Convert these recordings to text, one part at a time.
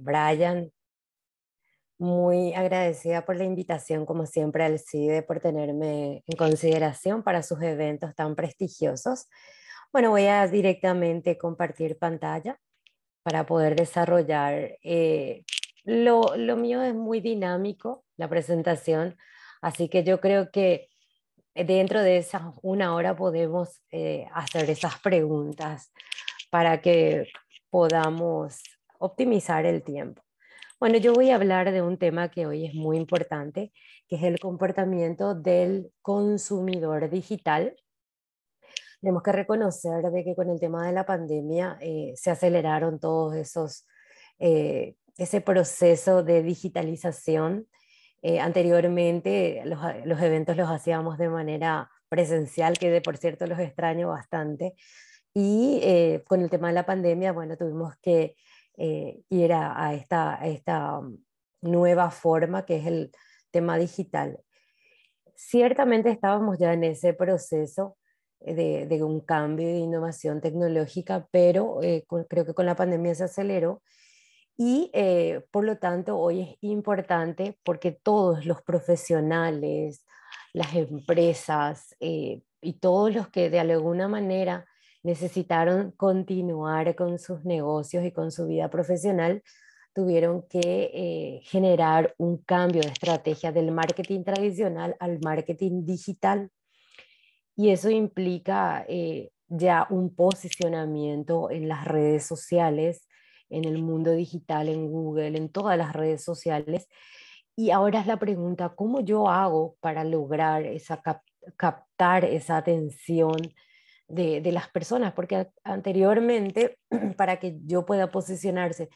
Brian, muy agradecida por la invitación, como siempre, al CIDE, por tenerme en consideración para sus eventos tan prestigiosos. Bueno, voy a directamente compartir pantalla para poder desarrollar. Eh, lo, mío es muy dinámico, la presentación, así que yo creo que dentro de esa una hora podemos eh, hacer esas preguntas para que podamos optimizar el tiempo. Bueno, yo voy a hablar de un tema que hoy es muy importante, que es el comportamiento del consumidor digital. Tenemos que reconocer de que con el tema de la pandemia eh, se aceleraron todos esos, eh, ese proceso de digitalización. Eh, anteriormente los, los eventos los hacíamos de manera presencial, que de por cierto los extraño bastante. Y con el tema de la pandemia, bueno, tuvimos que eh, y era a esta, esta mm, nueva forma que es el tema digital. Ciertamente estábamos ya en ese proceso eh, de, de un cambio de innovación tecnológica, pero eh, creo que con la pandemia se aceleró y por lo tanto hoy es importante porque todos los profesionales, las empresas y todos los que de alguna manera necesitaron continuar con sus negocios y con su vida profesional, tuvieron que eh, generar un cambio de estrategia del marketing tradicional al marketing digital. Y eso implica eh, ya un posicionamiento en las redes sociales, en el mundo digital, en Google, en todas las redes sociales. Y ahora es la pregunta, ¿cómo yo hago para lograr esa captar esa atención? de, las personas, porque anteriormente, para que yo pueda posicionarse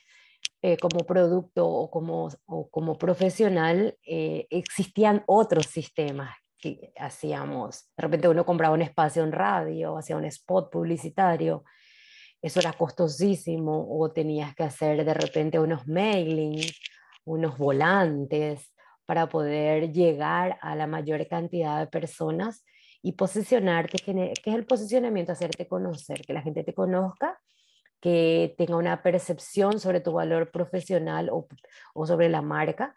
eh, como producto o como, como profesional, eh, existían otros sistemas que hacíamos. De repente uno compraba un espacio en radio, hacía un spot publicitario, eso era costosísimo, o tenías que hacer de repente unos mailings, unos volantes para poder llegar a la mayor cantidad de personas y posicionarte, que es el posicionamiento, hacerte conocer, que la gente te conozca, que tenga una percepción sobre tu valor profesional o, sobre la marca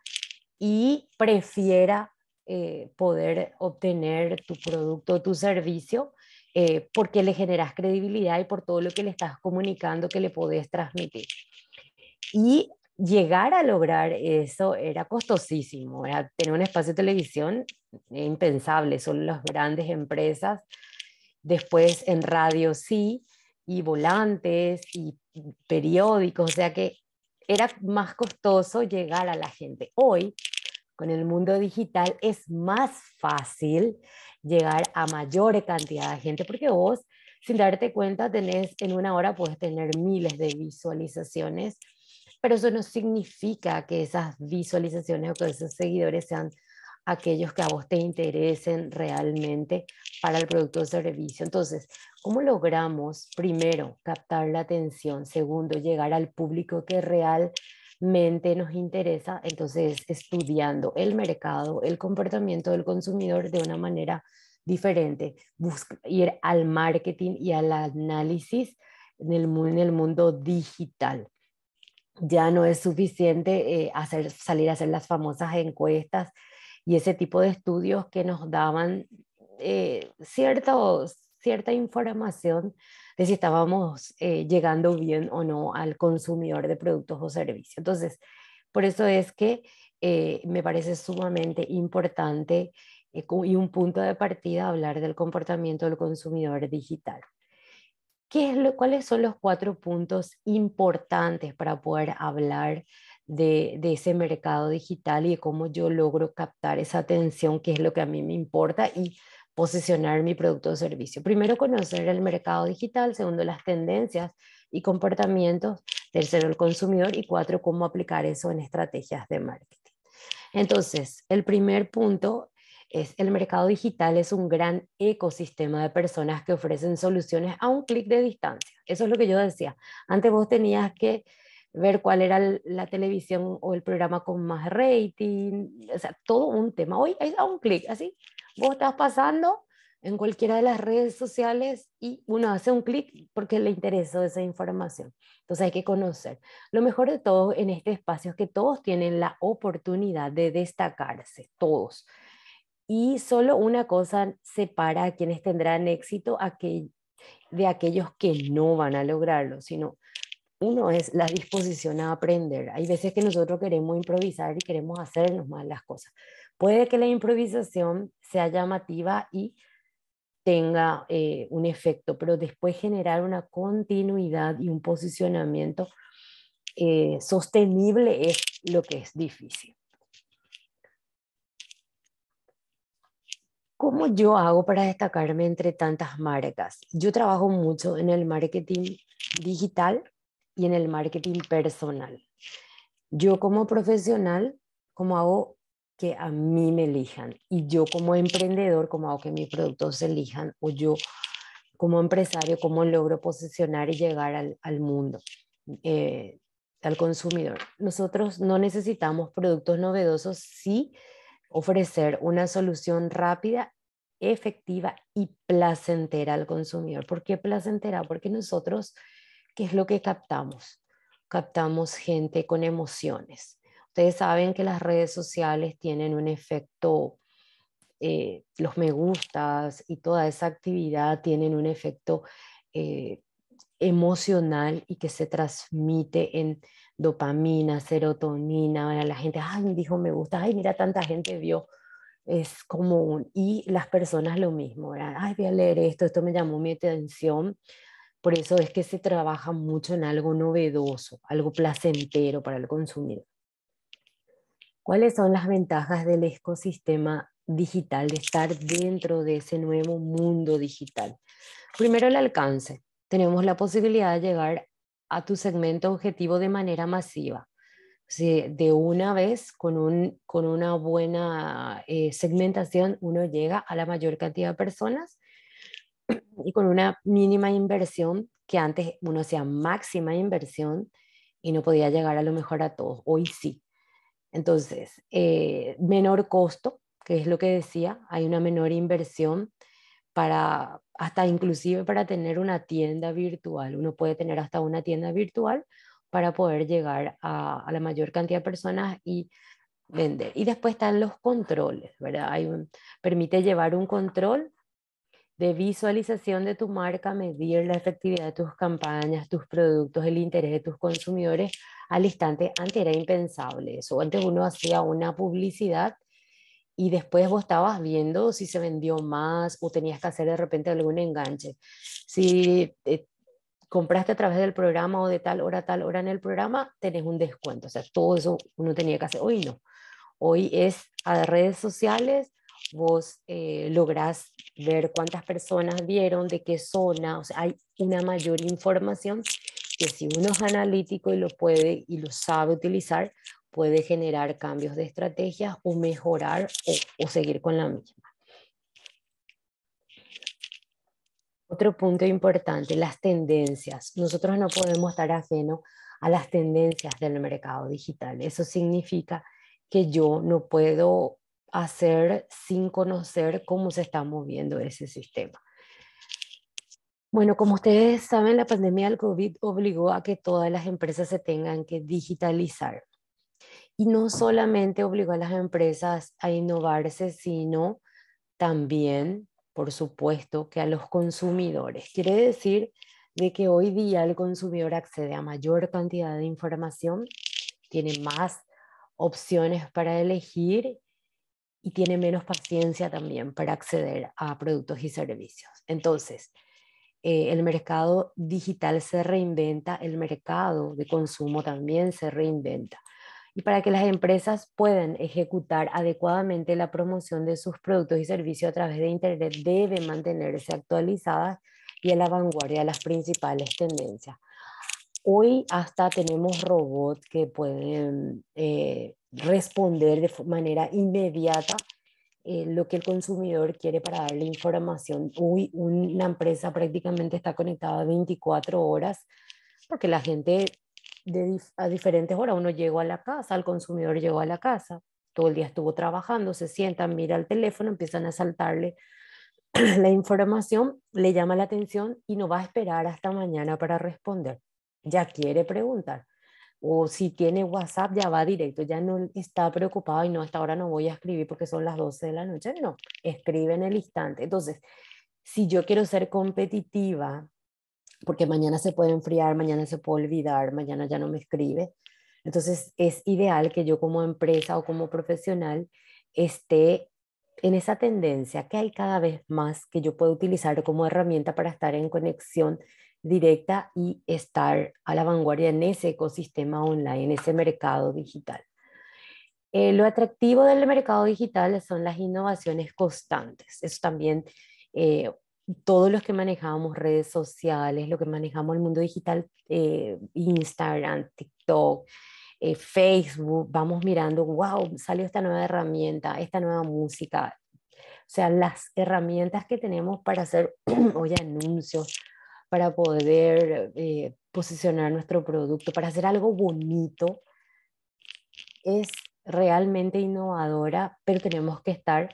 y prefiera eh, poder obtener tu producto o tu servicio eh, porque le generas credibilidad y por todo lo que le estás comunicando que le podés transmitir. Y llegar a lograr eso era costosísimo, era tener un espacio de televisión impensable, son las grandes empresas. Después en radio sí, y volantes y periódicos, o sea que era más costoso llegar a la gente. Hoy, con el mundo digital, es más fácil llegar a mayor cantidad de gente, porque vos, sin darte cuenta, tenés, en una hora puedes tener miles de visualizaciones, pero eso no significa que esas visualizaciones o que esos seguidores sean aquellos que a vos te interesen realmente para el producto o servicio. Entonces, ¿cómo logramos, primero, captar la atención? Segundo, llegar al público que realmente nos interesa. Entonces, estudiando el mercado, el comportamiento del consumidor de una manera diferente, ir al marketing y al análisis en el, en el mundo digital ya no es suficiente eh, hacer, salir a hacer las famosas encuestas y ese tipo de estudios que nos daban eh, cierta información de si estábamos eh, llegando bien o no al consumidor de productos o servicios. Entonces, por eso es que eh, me parece sumamente importante y un punto de partida hablar del comportamiento del consumidor digital. ¿Qué ¿Cuáles son los cuatro puntos importantes para poder hablar de, ese mercado digital y de cómo yo logro captar esa atención, que es lo que a mí me importa, y posicionar mi producto o servicio. Primero, conocer el mercado digital. Segundo, las tendencias y comportamientos. Tercero, el consumidor. Y cuatro, cómo aplicar eso en estrategias de marketing. Entonces, el primer punto es el mercado digital es un gran ecosistema de personas que ofrecen soluciones a un clic de distancia. Eso es lo que yo decía. Antes vos tenías que ver cuál era la televisión o el programa con más rating, o sea, todo un tema. Hoy es un clic, así, vos estás pasando en cualquiera de las redes sociales y uno hace un clic porque le interesó esa información. Entonces hay que conocer. Lo mejor de todo en este espacio es que todos tienen la oportunidad de destacarse, todos. Y solo una cosa separa a quienes tendrán éxito de aquellos que no van a lograrlo, sino uno es la disposición a aprender. Hay veces que nosotros queremos improvisar y queremos hacernos mal las cosas. Puede que la improvisación sea llamativa y tenga eh, un efecto, pero después generar una continuidad y un posicionamiento eh, sostenible es lo que es difícil. ¿Cómo yo hago para destacarme entre tantas marcas? Yo trabajo mucho en el marketing digital y en el marketing personal. Yo como profesional, como hago que a mí me elijan? Y yo como emprendedor, como hago que mis productos se elijan? O yo como empresario, ¿cómo logro posicionar y llegar al, mundo, eh, al consumidor? Nosotros no necesitamos productos novedosos, sí ofrecer una solución rápida efectiva y placentera al consumidor. ¿Por qué placentera? Porque nosotros ¿qué es lo que captamos? Captamos gente con emociones. Ustedes saben que las redes sociales tienen un efecto, eh, los me gustas y toda esa actividad tienen un efecto eh, emocional y que se transmite en dopamina, serotonina, la gente, ay, dijo me gusta, ay, mira, tanta gente vio, es como y las personas lo mismo, ay, voy a leer esto, esto me llamó mi atención, por eso es que se trabaja mucho en algo novedoso, algo placentero para el consumidor. ¿Cuáles son las ventajas del ecosistema digital, de estar dentro de ese nuevo mundo digital? Primero el alcance. Tenemos la posibilidad de llegar a tu segmento objetivo de manera masiva. de una vez, con, una buena eh, segmentación, uno llega a la mayor cantidad de personas y con una mínima inversión que antes uno hacía máxima inversión y no podía llegar a lo mejor a todos. Hoy sí. Entonces, eh, menor costo, que es lo que decía, hay una menor inversión para, hasta inclusive para tener una tienda virtual. Uno puede tener hasta una tienda virtual para poder llegar a, la mayor cantidad de personas y vender. Y después están los controles, ¿verdad? permite llevar un control de visualización de tu marca, medir la efectividad de tus campañas, tus productos, el interés de tus consumidores. Al instante, antes era impensable eso. Antes uno hacía una publicidad y después vos estabas viendo si se vendió más o tenías que hacer de repente algún enganche. Si compraste a través del programa o de tal hora, tal hora en el programa, tenés un descuento. O sea, todo eso uno tenía que hacer. Hoy no. Hoy es a redes sociales, vos eh, lográs ver cuántas personas vieron, de qué zona, o sea, hay una mayor información que si uno es analítico y lo puede y lo sabe utilizar, puede generar cambios de estrategias o mejorar o, seguir con la misma. Otro punto importante, las tendencias. Nosotros no podemos estar ajeno a las tendencias del mercado digital. Eso significa que yo no puedo hacer sin conocer cómo se está moviendo ese sistema. Bueno, como ustedes saben, la pandemia del COVID obligó a que todas las empresas se tengan que digitalizar. Y no solamente obligó a las empresas a innovarse, sino también, por supuesto, que a los consumidores. Quiere decir de que hoy día el consumidor accede a mayor cantidad de información, tiene más opciones para elegir y tiene menos paciencia también para acceder a productos y servicios. Entonces, eh, el mercado digital se reinventa, el mercado de consumo también se reinventa. Y para que las empresas puedan ejecutar adecuadamente la promoción de sus productos y servicios a través de Internet, debe mantenerse actualizada y a la vanguardia de las principales tendencias. Hoy hasta tenemos robots que pueden eh, responder de manera inmediata eh, lo que el consumidor quiere para darle información. Hoy una empresa prácticamente está conectada 24 horas porque la gente a diferentes horas, uno llegó a la casa, el consumidor llegó a la casa, todo el día estuvo trabajando, se sientan, mira el teléfono, empiezan a saltarle la información, le llama la atención y no va a esperar hasta mañana para responder ya quiere preguntar. O si tiene WhatsApp, ya va directo, ya no está preocupado y no, hasta ahora no voy a escribir porque son las 12 de la noche. No, escribe en el instante. Entonces, si yo quiero ser competitiva, porque mañana se puede enfriar, mañana se puede olvidar, mañana ya no me escribe. Entonces, es ideal que yo como empresa o como profesional esté en esa tendencia que hay cada vez más que yo puedo utilizar como herramienta para estar en conexión directa y estar a la vanguardia en ese ecosistema online, en ese mercado digital. Eh, lo atractivo del mercado digital son las innovaciones constantes. Eso también, eh, todos los que manejamos redes sociales, lo que manejamos el mundo digital, eh, Instagram, TikTok, Facebook, vamos mirando, wow, salió esta nueva herramienta, esta nueva música. O sea, las herramientas que tenemos para hacer hoy anuncios, para poder eh, posicionar nuestro producto, para hacer algo bonito, es realmente innovadora, pero tenemos que estar,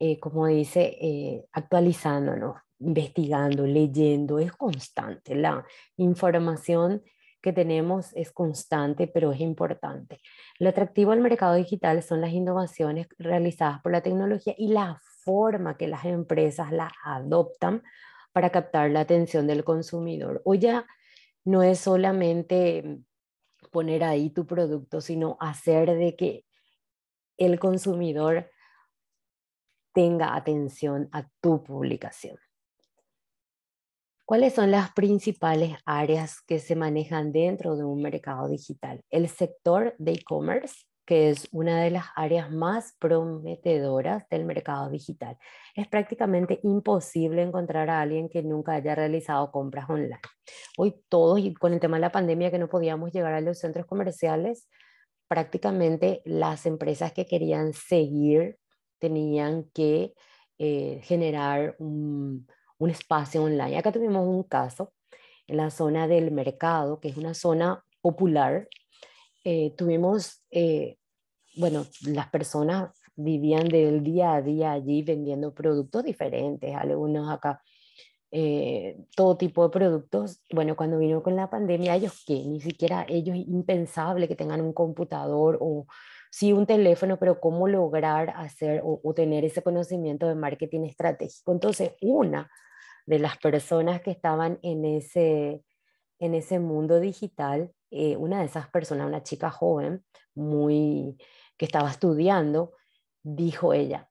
eh, como dice, eh, actualizándonos, investigando, leyendo, es constante. La información que tenemos es constante, pero es importante. Lo atractivo al mercado digital son las innovaciones realizadas por la tecnología y la forma que las empresas las adoptan para captar la atención del consumidor. O ya no es solamente poner ahí tu producto, sino hacer de que el consumidor tenga atención a tu publicación. ¿Cuáles son las principales áreas que se manejan dentro de un mercado digital? El sector de e-commerce, que es una de las áreas más prometedoras del mercado digital. Es prácticamente imposible encontrar a alguien que nunca haya realizado compras online. Hoy todos, y con el tema de la pandemia que no podíamos llegar a los centros comerciales, prácticamente las empresas que querían seguir tenían que eh, generar un, un espacio online. Acá tuvimos un caso en la zona del mercado, que es una zona popular eh, tuvimos, eh, bueno, las personas vivían del día a día allí vendiendo productos diferentes, algunos acá, eh, todo tipo de productos. Bueno, cuando vino con la pandemia, ellos que ni siquiera ellos impensable que tengan un computador o sí un teléfono, pero cómo lograr hacer o tener ese conocimiento de marketing estratégico. Entonces, una de las personas que estaban en ese en ese mundo digital, eh, una de esas personas, una chica joven, muy que estaba estudiando, dijo ella,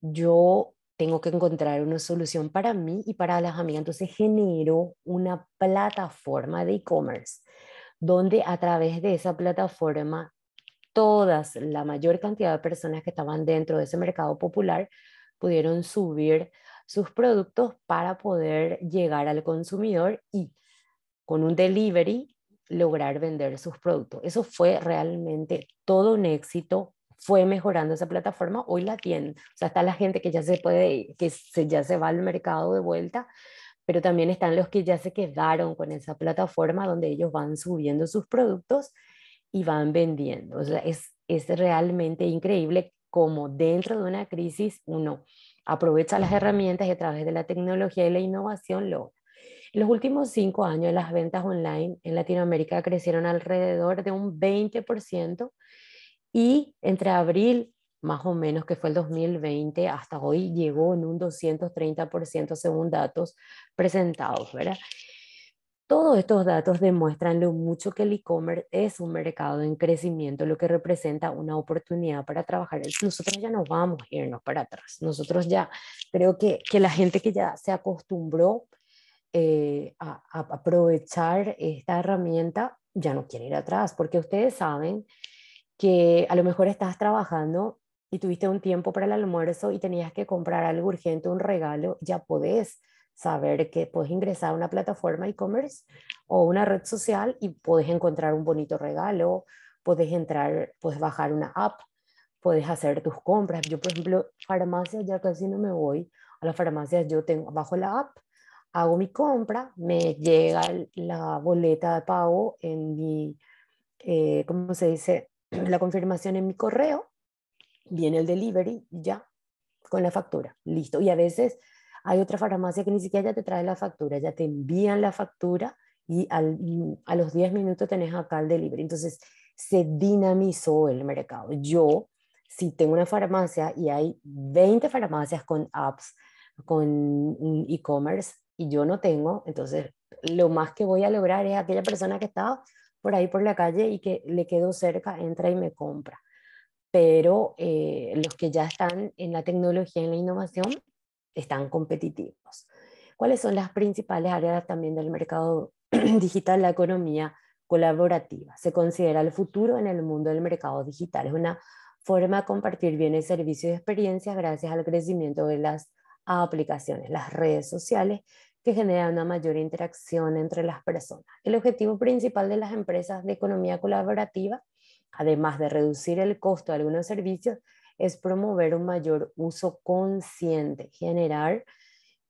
yo tengo que encontrar una solución para mí y para las amigas. Entonces generó una plataforma de e-commerce, donde a través de esa plataforma, todas, la mayor cantidad de personas que estaban dentro de ese mercado popular, pudieron subir sus productos para poder llegar al consumidor y con un delivery lograr vender sus productos. Eso fue realmente todo un éxito, fue mejorando esa plataforma, hoy la tienen. O sea, está la gente que ya se puede, que se, ya se va al mercado de vuelta, pero también están los que ya se quedaron con esa plataforma donde ellos van subiendo sus productos y van vendiendo. O sea, es, es realmente increíble cómo dentro de una crisis uno aprovecha las herramientas y a través de la tecnología y la innovación lo en los últimos cinco años, las ventas online en Latinoamérica crecieron alrededor de un 20% y entre abril, más o menos, que fue el 2020, hasta hoy llegó en un 230% según datos presentados, ¿verdad? Todos estos datos demuestran lo mucho que el e-commerce es un mercado en crecimiento, lo que representa una oportunidad para trabajar. Nosotros ya no vamos a irnos para atrás. Nosotros ya creo que, que la gente que ya se acostumbró eh, a, aprovechar esta herramienta, ya no quiere ir atrás, porque ustedes saben que a lo mejor estás trabajando y tuviste un tiempo para el almuerzo y tenías que comprar algo urgente, un regalo, ya podés saber que puedes ingresar a una plataforma e-commerce o una red social y puedes encontrar un bonito regalo, puedes entrar, puedes bajar una app, puedes hacer tus compras. Yo, por ejemplo, farmacia ya casi no me voy a las farmacias, yo tengo bajo la app hago mi compra, me llega la boleta de pago en mi, eh, ¿cómo se dice? La confirmación en mi correo, viene el delivery, ya, con la factura, listo. Y a veces hay otra farmacia que ni siquiera ya te trae la factura, ya te envían la factura y, y a los 10 minutos tenés acá el delivery. Entonces, se dinamizó el mercado. Yo, si tengo una farmacia y hay 20 farmacias con apps, con e-commerce, y yo no tengo, entonces lo más que voy a lograr es aquella persona que está por ahí por la calle y que le quedo cerca, entra y me compra. Pero eh, los que ya están en la tecnología, en la innovación, están competitivos. ¿Cuáles son las principales áreas también del mercado digital? La economía colaborativa. Se considera el futuro en el mundo del mercado digital. Es una forma de compartir bienes, servicios y experiencias gracias al crecimiento de las a aplicaciones, las redes sociales, que generan una mayor interacción entre las personas. El objetivo principal de las empresas de economía colaborativa, además de reducir el costo de algunos servicios, es promover un mayor uso consciente, generar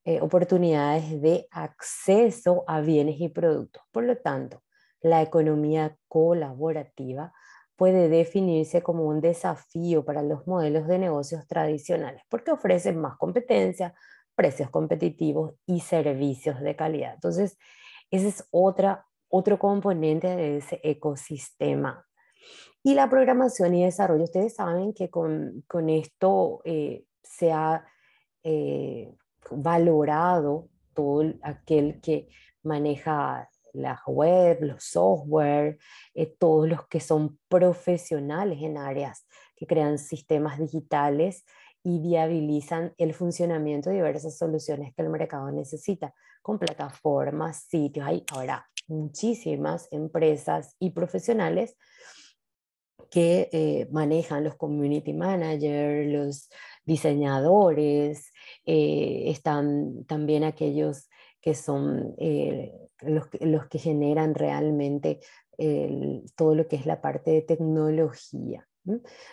eh, oportunidades de acceso a bienes y productos. Por lo tanto, la economía colaborativa puede definirse como un desafío para los modelos de negocios tradicionales, porque ofrecen más competencia, precios competitivos y servicios de calidad. Entonces, ese es otra, otro componente de ese ecosistema. Y la programación y desarrollo, ustedes saben que con, esto eh, se ha eh, valorado todo aquel que maneja las web, los software, eh, todos los que son profesionales en áreas que crean sistemas digitales y viabilizan el funcionamiento de diversas soluciones que el mercado necesita, con plataformas, sitios. Hay ahora muchísimas empresas y profesionales que eh, manejan los community managers, los diseñadores, eh, están también aquellos que son eh, los, que generan realmente todo lo que es la parte de tecnología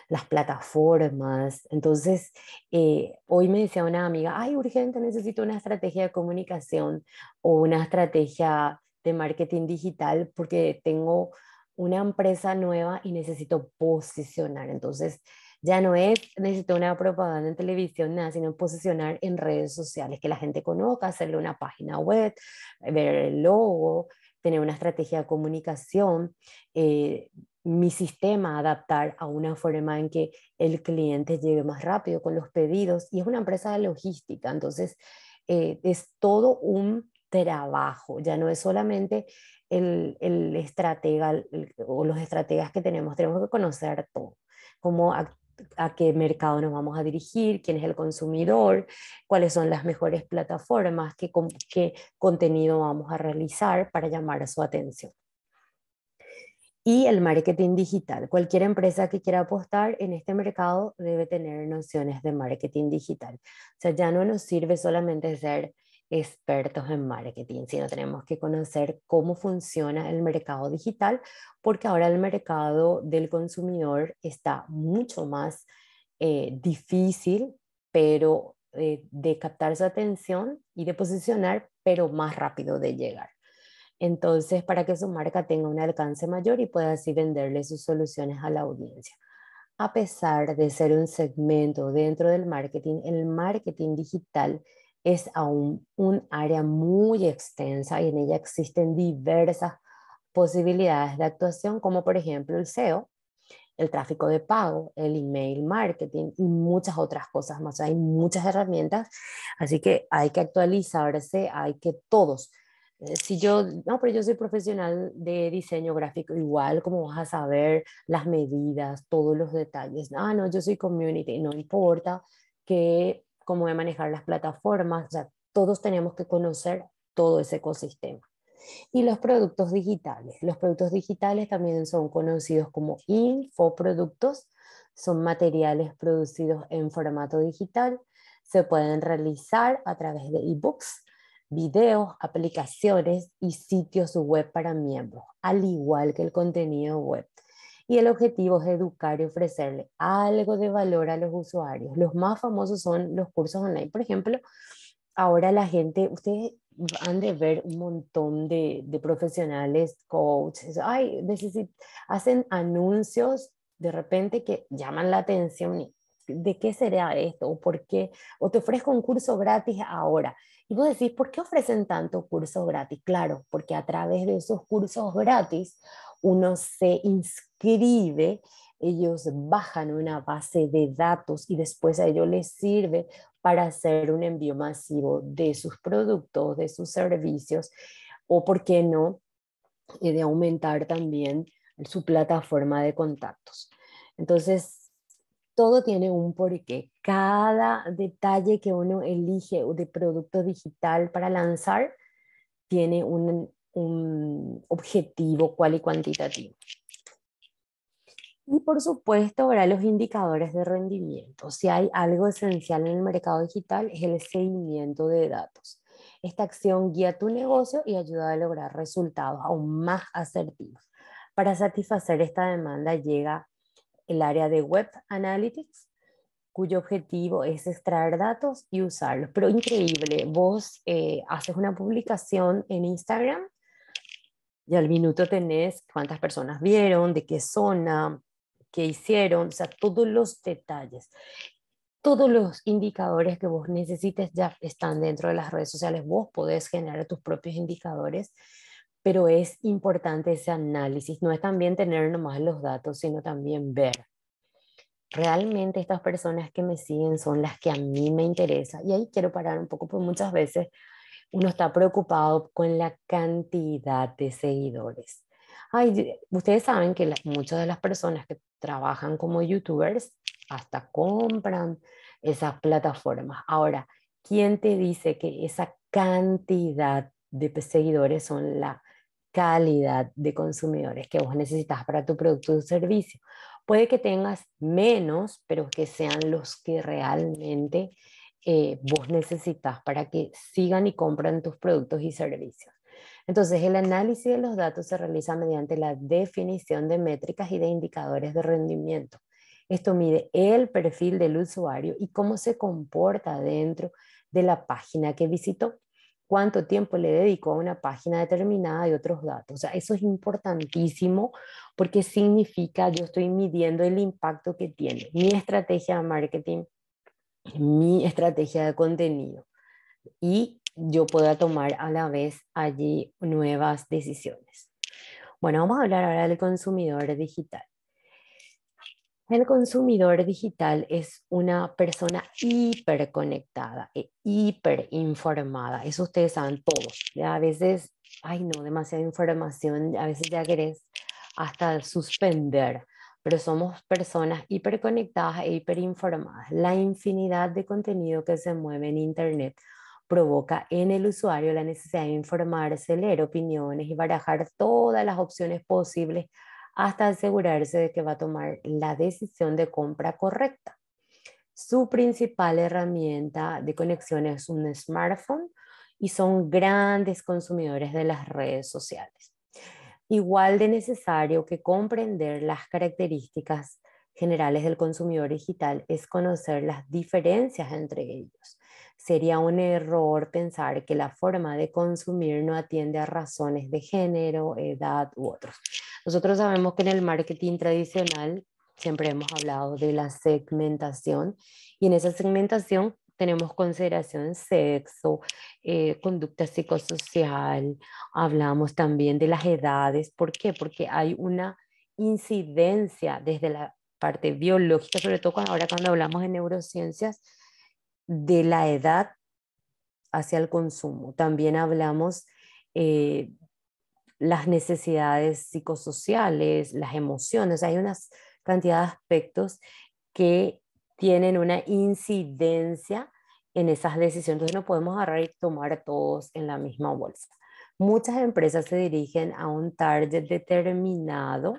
las plataformas. Entonces, eh, hoy me decía una amiga, ay, urgente, necesito una estrategia de comunicación o una estrategia de marketing digital porque tengo una empresa nueva y necesito posicionar. Entonces, ya no es necesito una propaganda en televisión, nada, sino posicionar en redes sociales, que la gente conozca, hacerle una página web, ver el logo, tener una estrategia de comunicación, eh, mi sistema adaptar a una forma en que el cliente llegue más rápido con los pedidos. Y es una empresa de logística, entonces eh, es todo un trabajo, ya no es solamente el, el estratega o los estrategas que tenemos, tenemos que conocer todo, cómo, a qué mercado nos vamos a dirigir, quién es el consumidor, cuáles son las mejores plataformas, qué, contenido vamos a realizar para llamar a su atención. Y el marketing digital. Cualquier empresa que quiera apostar en este mercado debe tener nociones de marketing digital. O sea, ya no nos sirve solamente ser expertos en marketing, sino tenemos que conocer cómo funciona el mercado digital, porque ahora el mercado del consumidor está mucho más eh, difícil, pero eh, de captar su atención y de posicionar, pero más rápido de llegar. Entonces, para que su marca tenga un alcance mayor y pueda así venderle sus soluciones a la audiencia a pesar de ser un segmento dentro del marketing, el marketing digital es aún un área muy extensa y en ella existen diversas posibilidades de actuación, como por ejemplo el SEO, el tráfico de pago, el email marketing y muchas otras cosas más. Hay muchas herramientas, así que hay que actualizarse, hay que todos. Eh, si yo, no, pero yo soy profesional de diseño gráfico, igual como vas a saber las medidas, todos los detalles. Ah, no, yo soy community, no importa que cómo manejar las plataformas, o todos tenemos que conocer todo ese ecosistema. Y los productos digitales. Los productos digitales también son conocidos como infoproductos, son materiales producidos en formato digital, se pueden realizar a través de ebooks, videos, aplicaciones y sitios web para miembros, al igual que el contenido web y el objetivo es educar y ofrecerle algo de valor a los usuarios. Los más famosos son los cursos online, por ejemplo. Ahora la gente, ustedes han de ver un montón de, profesionales, coaches, ay, hacen anuncios de repente que llaman la atención. ¿De qué será esto? ¿O por qué? ¿O te ofrezco un curso gratis ahora? Y vos decís, ¿por qué ofrecen tanto cursos gratis? Claro, porque a través de esos cursos gratis uno se inscribe ellos bajan una base de datos y después a ellos les sirve para hacer un envío masivo de sus productos, de sus servicios o, por qué no, de aumentar también su plataforma de contactos. Entonces, todo tiene un porqué. Cada detalle que uno elige de producto digital para lanzar tiene un objetivo cual y cuantitativo. Y por supuesto, ahora los indicadores de rendimiento. Si hay algo esencial en el mercado digital es el seguimiento de datos. Esta acción guía tu negocio y ayuda a lograr resultados aún más asertivos. Para satisfacer esta demanda llega el área de Web Analytics, cuyo objetivo es extraer datos y usarlos. Pero increíble, vos eh, haces una publicación en Instagram y al minuto tenés cuántas personas vieron, de qué zona, que hicieron, o sea, todos los detalles, todos los indicadores que vos necesites ya están dentro de las redes sociales, vos podés generar tus propios indicadores, pero es importante ese análisis, no es también tener nomás los datos, sino también ver. Realmente estas personas que me siguen son las que a mí me interesa. Y ahí quiero parar un poco, porque muchas veces uno está preocupado con la cantidad de seguidores. Ay, ustedes saben que muchas de las personas que trabajan como youtubers, hasta compran esas plataformas. Ahora, ¿quién te dice que esa cantidad de seguidores son la calidad de consumidores que vos necesitas para tu producto o servicio? Puede que tengas menos, pero que sean los que realmente eh, vos necesitas para que sigan y compren tus productos y servicios. Entonces, el análisis de los datos se realiza mediante la definición de métricas y de indicadores de rendimiento. Esto mide el perfil del usuario y cómo se comporta dentro de la página que visitó, cuánto tiempo le dedicó a una página determinada y otros datos. O sea, eso es importantísimo porque significa yo estoy midiendo el impacto que tiene mi estrategia de marketing, mi estrategia de contenido y yo pueda tomar a la vez allí nuevas decisiones. Bueno, vamos a hablar ahora del consumidor digital. El consumidor digital es una persona hiperconectada e hiperinformada. Eso ustedes saben todos. A veces, ay no, demasiada información, a veces ya querés hasta suspender, pero somos personas hiperconectadas e hiperinformadas. La infinidad de contenido que se mueve en Internet provoca en el usuario la necesidad de informarse, leer opiniones y barajar todas las opciones posibles hasta asegurarse de que va a tomar la decisión de compra correcta. Su principal herramienta de conexión es un smartphone y son grandes consumidores de las redes sociales. Igual de necesario que comprender las características generales del consumidor digital es conocer las diferencias entre ellos. Sería un error pensar que la forma de consumir no atiende a razones de género, edad u otros. Nosotros sabemos que en el marketing tradicional siempre hemos hablado de la segmentación y en esa segmentación tenemos consideración sexo, eh, conducta psicosocial, hablamos también de las edades. ¿Por qué? Porque hay una incidencia desde la parte biológica, sobre todo ahora cuando hablamos de neurociencias, de la edad hacia el consumo. También hablamos eh, las necesidades psicosociales, las emociones. Hay una cantidad de aspectos que tienen una incidencia en esas decisiones. Entonces no podemos agarrar y tomar todos en la misma bolsa. Muchas empresas se dirigen a un target determinado,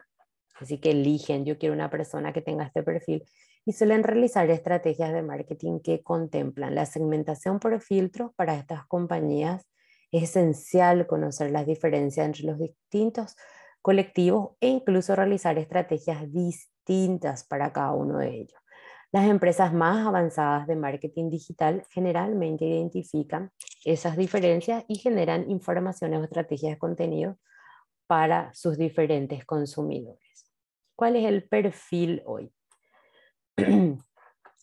así que eligen, yo quiero una persona que tenga este perfil, y suelen realizar estrategias de marketing que contemplan la segmentación por filtros para estas compañías. Es esencial conocer las diferencias entre los distintos colectivos e incluso realizar estrategias distintas para cada uno de ellos. Las empresas más avanzadas de marketing digital generalmente identifican esas diferencias y generan informaciones o estrategias de contenido para sus diferentes consumidores. ¿Cuál es el perfil hoy?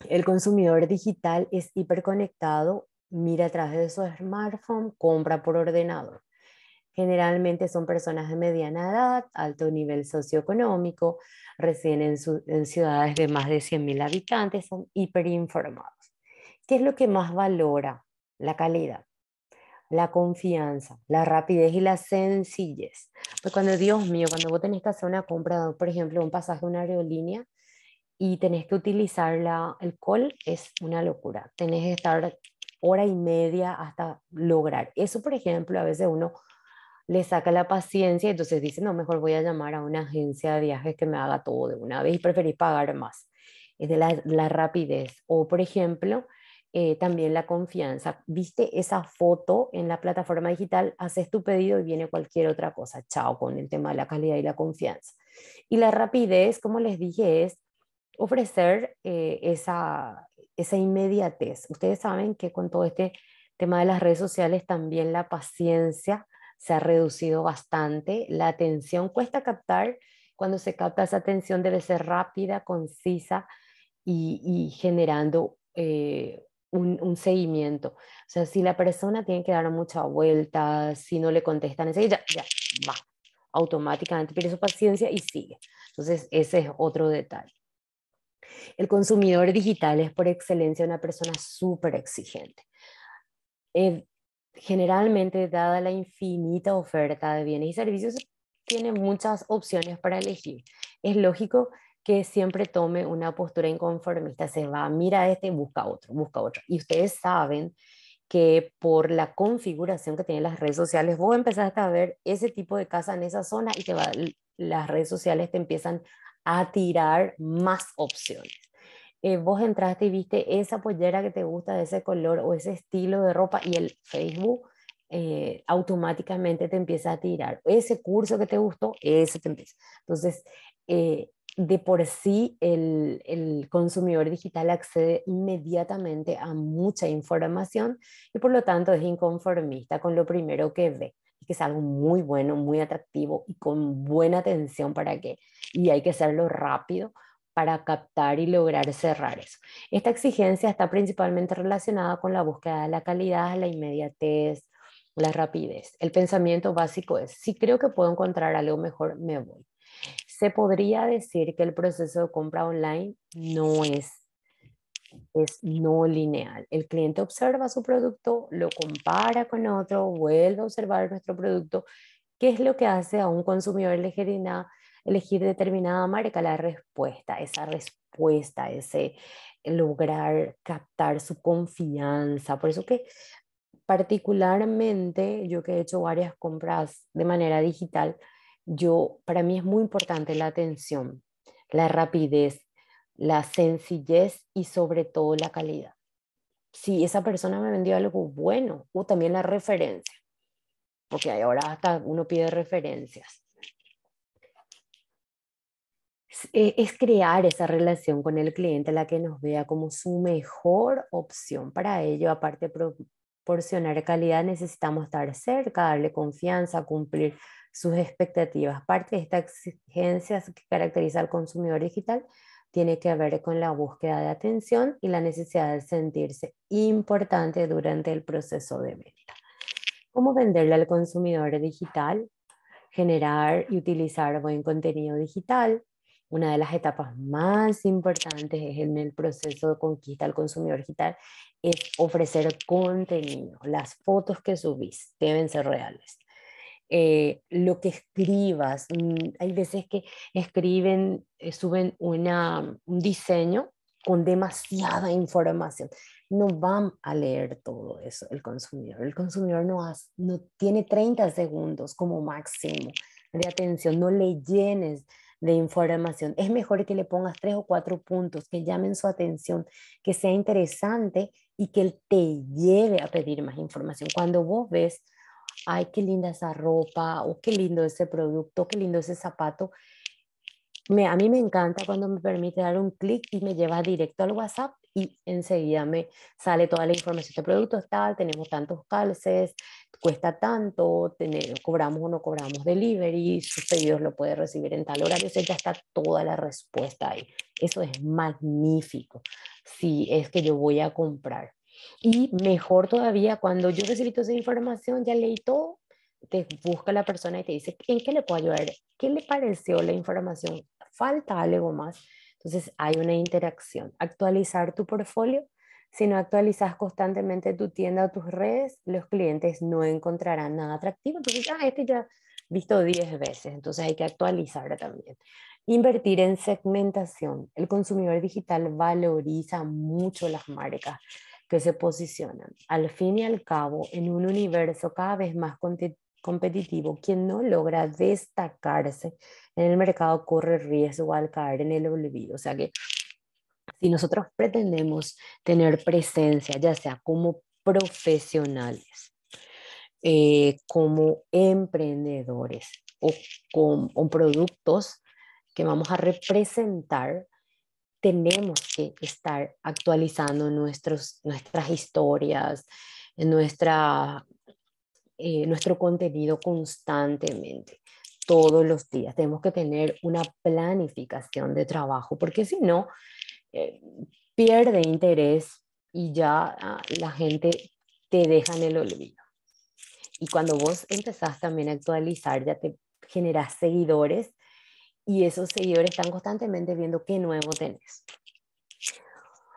el consumidor digital es hiperconectado, mira a través de su smartphone, compra por ordenador. Generalmente son personas de mediana edad, alto nivel socioeconómico, residen en, ciudades de más de 100.000 habitantes, son hiperinformados. ¿Qué es lo que más valora? La calidad, la confianza, la rapidez y la sencillez. Pues cuando, Dios mío, cuando vos tenés que hacer una compra, por ejemplo, un pasaje a una aerolínea, y tenés que utilizar el call, es una locura. Tenés que estar hora y media hasta lograr. Eso, por ejemplo, a veces uno le saca la paciencia y entonces dice, no, mejor voy a llamar a una agencia de viajes que me haga todo de una vez y preferís pagar más. Es de la, rapidez. O, por ejemplo, eh, también la confianza. Viste esa foto en la plataforma digital, haces tu pedido y viene cualquier otra cosa. Chao con el tema de la calidad y la confianza. Y la rapidez, como les dije, es ofrecer eh, esa, esa inmediatez. Ustedes saben que con todo este tema de las redes sociales también la paciencia se ha reducido bastante, la atención cuesta captar, cuando se capta esa atención debe ser rápida, concisa y, generando eh, un, seguimiento. O sea, si la persona tiene que dar mucha vuelta, si no le contestan ya, ya va automáticamente, pierde su paciencia y sigue. Entonces, ese es otro detalle. El consumidor digital es por excelencia una persona súper exigente. Eh, generalmente, dada la infinita oferta de bienes y servicios, tiene muchas opciones para elegir. Es lógico que siempre tome una postura inconformista, se va, mira este, busca otro, busca otro. Y ustedes saben que por la configuración que tienen las redes sociales, vos empezaste a ver ese tipo de casa en esa zona y te las redes sociales te empiezan a tirar más opciones. Eh, vos entraste y viste esa pollera que te gusta de ese color o ese estilo de ropa y el Facebook eh, automáticamente te empieza a tirar. Ese curso que te gustó, ese te empieza. Entonces, eh, de por sí el, el, consumidor digital accede inmediatamente a mucha información y por lo tanto es inconformista con lo primero que ve que es algo muy bueno, muy atractivo y con buena atención para que, y hay que hacerlo rápido para captar y lograr cerrar eso. Esta exigencia está principalmente relacionada con la búsqueda de la calidad, la inmediatez, la rapidez. El pensamiento básico es, si creo que puedo encontrar algo mejor, me voy. Se podría decir que el proceso de compra online no es es no lineal. El cliente observa su producto, lo compara con otro, vuelve a observar nuestro producto. ¿Qué es lo que hace a un consumidor elegir, elegir determinada marca? La respuesta, esa respuesta, ese lograr captar su confianza. Por eso que particularmente yo que he hecho varias compras de manera digital, yo para mí es muy importante la atención, la rapidez, la sencillez y sobre todo la calidad. Si esa persona me vendió algo bueno, o uh, también la referencia, porque ahora hasta uno pide referencias. Eh, es crear esa relación con el cliente, la que nos vea como su mejor opción. Para ello, aparte de proporcionar calidad, necesitamos estar cerca, darle confianza, cumplir sus expectativas. Parte de estas exigencias que caracteriza al consumidor digital tiene que ver con la búsqueda de atención y la necesidad de sentirse importante durante el proceso de venta. ¿Cómo venderle al consumidor digital? Generar y utilizar buen contenido digital. Una de las etapas más importantes en el proceso de conquista al consumidor digital es ofrecer contenido. Las fotos que subís deben ser reales. Eh, lo que escribas. Mm, hay veces que escriben, eh, suben un diseño con demasiada información. No van a leer todo eso el consumidor. El consumidor no, no tiene 30 segundos como máximo de atención. No le llenes de información. Es mejor que le pongas tres o cuatro puntos que llamen su atención, que sea interesante y que él te lleve a pedir más información. Cuando vos ves ay, qué linda esa ropa, o qué lindo ese producto, qué lindo ese zapato. Me, a mí me encanta cuando me permite dar un clic y me lleva directo al WhatsApp y enseguida me sale toda la información. Este producto Está, tenemos tantos calces, cuesta tanto, tener, cobramos o no cobramos delivery, sus pedidos lo puede recibir en tal horario, o sea, ya está toda la respuesta ahí. Eso es magnífico si es que yo voy a comprar. Y mejor todavía, cuando yo toda esa información, ya leí todo, te busca la persona y te dice, ¿en qué le puedo ayudar? ¿Qué le pareció la información? ¿Falta algo más? Entonces hay una interacción. Actualizar tu portfolio. Si no actualizas constantemente tu tienda o tus redes, los clientes no encontrarán nada atractivo. Entonces, ah, este ya visto 10 veces, entonces hay que actualizar también. Invertir en segmentación. El consumidor digital valoriza mucho las marcas que se posicionan, al fin y al cabo, en un universo cada vez más competitivo, quien no logra destacarse en el mercado corre riesgo al caer en el olvido. O sea que si nosotros pretendemos tener presencia, ya sea como profesionales, eh, como emprendedores o con productos que vamos a representar, tenemos que estar actualizando nuestros, nuestras historias, nuestra, eh, nuestro contenido constantemente, todos los días. Tenemos que tener una planificación de trabajo, porque si no, eh, pierde interés y ya ah, la gente te deja en el olvido. Y cuando vos empezás también a actualizar, ya te generas seguidores y esos seguidores están constantemente viendo qué nuevo tenés.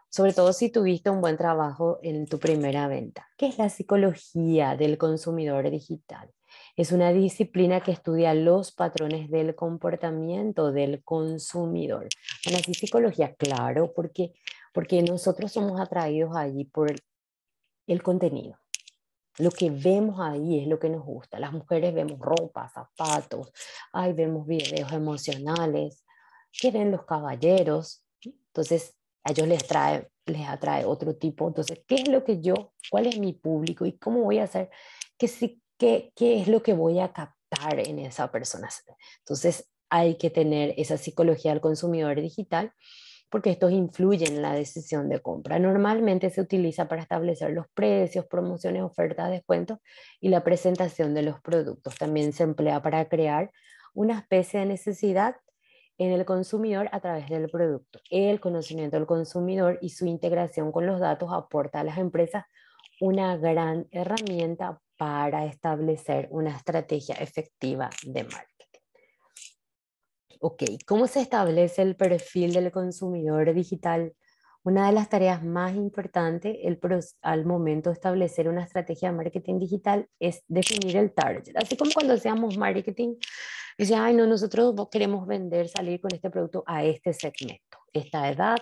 Sobre todo si tuviste un buen trabajo en tu primera venta, ¿Qué es la psicología del consumidor digital. Es una disciplina que estudia los patrones del comportamiento del consumidor. Bueno, psicología, claro, porque, porque nosotros somos atraídos allí por el contenido. Lo que vemos ahí es lo que nos gusta. Las mujeres vemos ropa, zapatos, ahí vemos videos emocionales. ¿Qué ven los caballeros? Entonces, a ellos les, atrae otro tipo. Entonces, ¿qué es lo que yo, cuál es mi público y cómo voy a hacer? ¿Qué, qué es lo que voy a captar en esa persona? Entonces, hay que tener esa psicología del consumidor digital porque estos influyen en la decisión de compra. Normalmente se utiliza para establecer los precios, promociones, ofertas, descuentos y la presentación de los productos. También se emplea para crear una especie de necesidad en el consumidor a través del producto. El conocimiento del consumidor y su integración con los datos aporta a las empresas una gran herramienta para establecer una estrategia efectiva de marca. Ok, ¿cómo se establece el perfil del consumidor digital? Una de las tareas más importantes al momento de establecer una estrategia de marketing digital es definir el target. Así como cuando hacemos marketing, dice, ay, no, nosotros queremos vender, salir con este producto a este segmento, esta edad,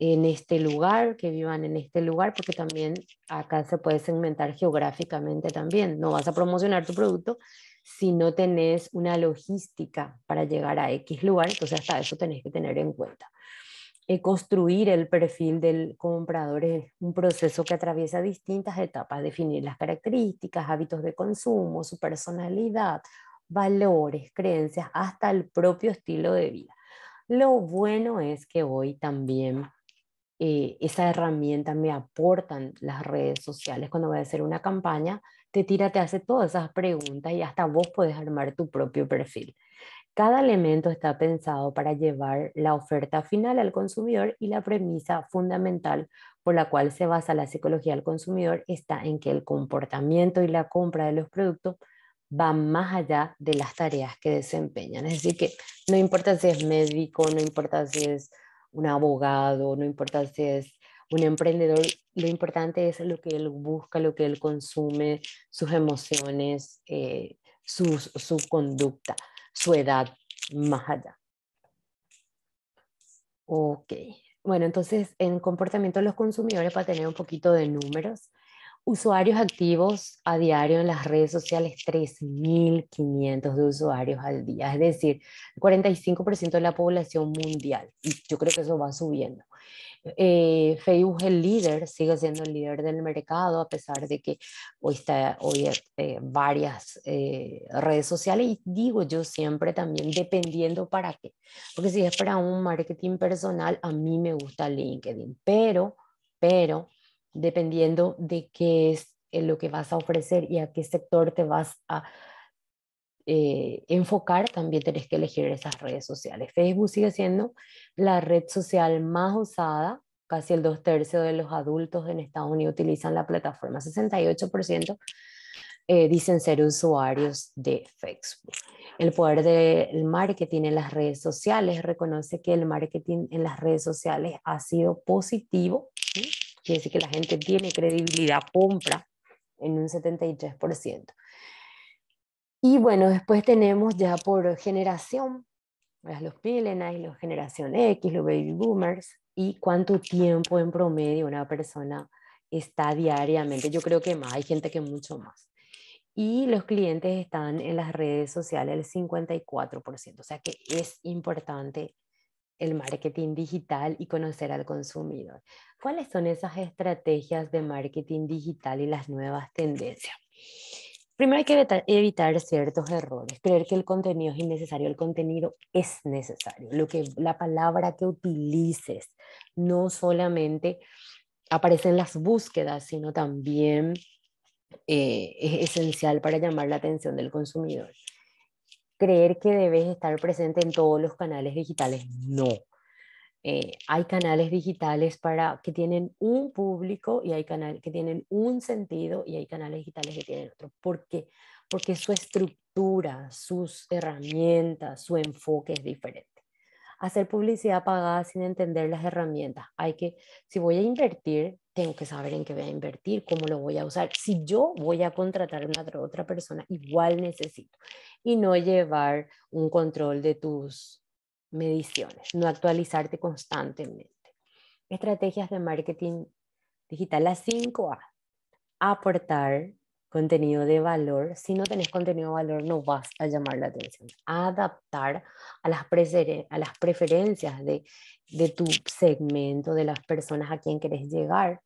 en este lugar, que vivan en este lugar, porque también acá se puede segmentar geográficamente también. No vas a promocionar tu producto si no tenés una logística para llegar a X lugar, entonces hasta eso tenés que tener en cuenta. Eh, construir el perfil del comprador es un proceso que atraviesa distintas etapas, definir las características, hábitos de consumo, su personalidad, valores, creencias, hasta el propio estilo de vida. Lo bueno es que hoy también eh, esa herramienta me aportan las redes sociales. Cuando voy a hacer una campaña, te tira, te hace todas esas preguntas y hasta vos puedes armar tu propio perfil. Cada elemento está pensado para llevar la oferta final al consumidor y la premisa fundamental por la cual se basa la psicología del consumidor está en que el comportamiento y la compra de los productos van más allá de las tareas que desempeñan. Es decir, que no importa si es médico, no importa si es un abogado, no importa si es un emprendedor, lo importante es lo que él busca, lo que él consume, sus emociones, eh, su, su conducta, su edad, más allá. Ok, bueno, entonces en comportamiento de los consumidores para tener un poquito de números. Usuarios activos a diario en las redes sociales, 3.500 de usuarios al día, es decir, 45% de la población mundial. Y yo creo que eso va subiendo. Eh, Facebook es el líder, sigue siendo el líder del mercado, a pesar de que hoy está hoy, este, varias eh, redes sociales. Y digo yo siempre también, dependiendo para qué. Porque si es para un marketing personal, a mí me gusta LinkedIn, pero, pero, dependiendo de qué es eh, lo que vas a ofrecer y a qué sector te vas a eh, enfocar, también tenés que elegir esas redes sociales. Facebook sigue siendo la red social más usada. Casi el dos tercios de los adultos en Estados Unidos utilizan la plataforma, 68% eh, dicen ser usuarios de Facebook. El poder del marketing en las redes sociales reconoce que el marketing en las redes sociales ha sido positivo, quiere decir que la gente tiene credibilidad, compra en un 73%. Y bueno, después tenemos ya por generación, los millennials, los generación X, los baby boomers, y cuánto tiempo en promedio una persona está diariamente. Yo creo que más, hay gente que mucho más. Y los clientes están en las redes sociales el 54%, o sea que es importante el marketing digital y conocer al consumidor. ¿Cuáles son esas estrategias de marketing digital y las nuevas tendencias? Primero hay que evitar ciertos errores, creer que el contenido es innecesario, el contenido es necesario, lo que la palabra que utilices no solamente aparece en las búsquedas, sino también eh, es esencial para llamar la atención del consumidor. Creer que debes estar presente en todos los canales digitales, no. Eh, hay canales digitales para, que tienen un público y hay canales que tienen un sentido y hay canales digitales que tienen otro. ¿Por qué? Porque su estructura, sus herramientas, su enfoque es diferente. Hacer publicidad pagada sin entender las herramientas. Hay que, si voy a invertir, tengo que saber en qué voy a invertir, cómo lo voy a usar. Si yo voy a contratar a otra persona, igual necesito. Y no llevar un control de tus mediciones, no actualizarte constantemente. Estrategias de marketing digital, las 5A. Aportar contenido de valor. Si no tenés contenido de valor, no vas a llamar la atención. Adaptar a las, a las preferencias de, de tu segmento, de las personas a quien querés llegar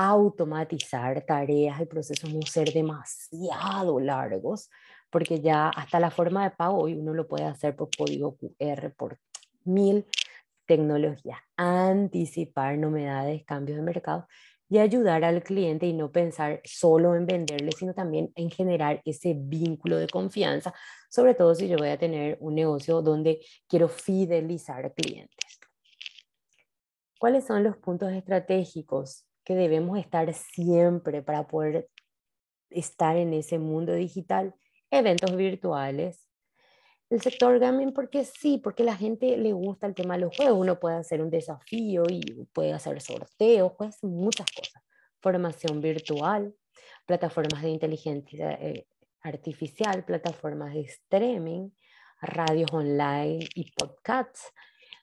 automatizar tareas y procesos, no ser demasiado largos, porque ya hasta la forma de pago hoy uno lo puede hacer por código QR, por mil tecnologías, anticipar novedades, cambios de mercado y ayudar al cliente y no pensar solo en venderle, sino también en generar ese vínculo de confianza, sobre todo si yo voy a tener un negocio donde quiero fidelizar clientes. ¿Cuáles son los puntos estratégicos que debemos estar siempre para poder estar en ese mundo digital? eventos virtuales. El sector gaming, porque sí, porque la gente le gusta el tema de los juegos. Uno puede hacer un desafío y puede hacer sorteos, puede hacer muchas cosas. Formación virtual, plataformas de inteligencia eh, artificial, plataformas de streaming, radios online y podcasts,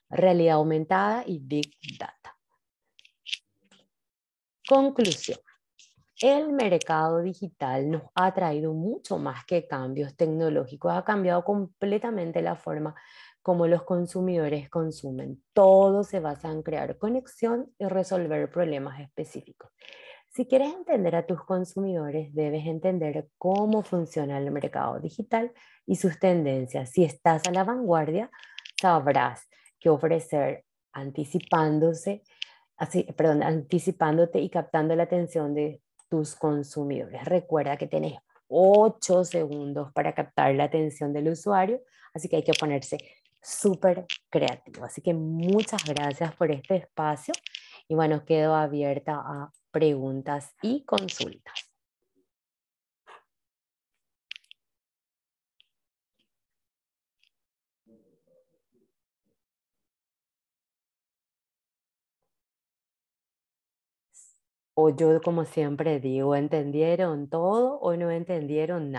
realidad aumentada y big data. Conclusión el mercado digital nos ha traído mucho más que cambios tecnológicos, ha cambiado completamente la forma como los consumidores consumen. Todo se basa en crear conexión y resolver problemas específicos. Si quieres entender a tus consumidores, debes entender cómo funciona el mercado digital y sus tendencias. Si estás a la vanguardia, sabrás qué ofrecer anticipándose Así, perdón, anticipándote y captando la atención de tus consumidores. Recuerda que tienes 8 segundos para captar la atención del usuario, así que hay que ponerse súper creativo. Así que muchas gracias por este espacio y bueno, quedo abierta a preguntas y consultas. o yo como siempre digo, ¿entendieron todo o no entendieron nada?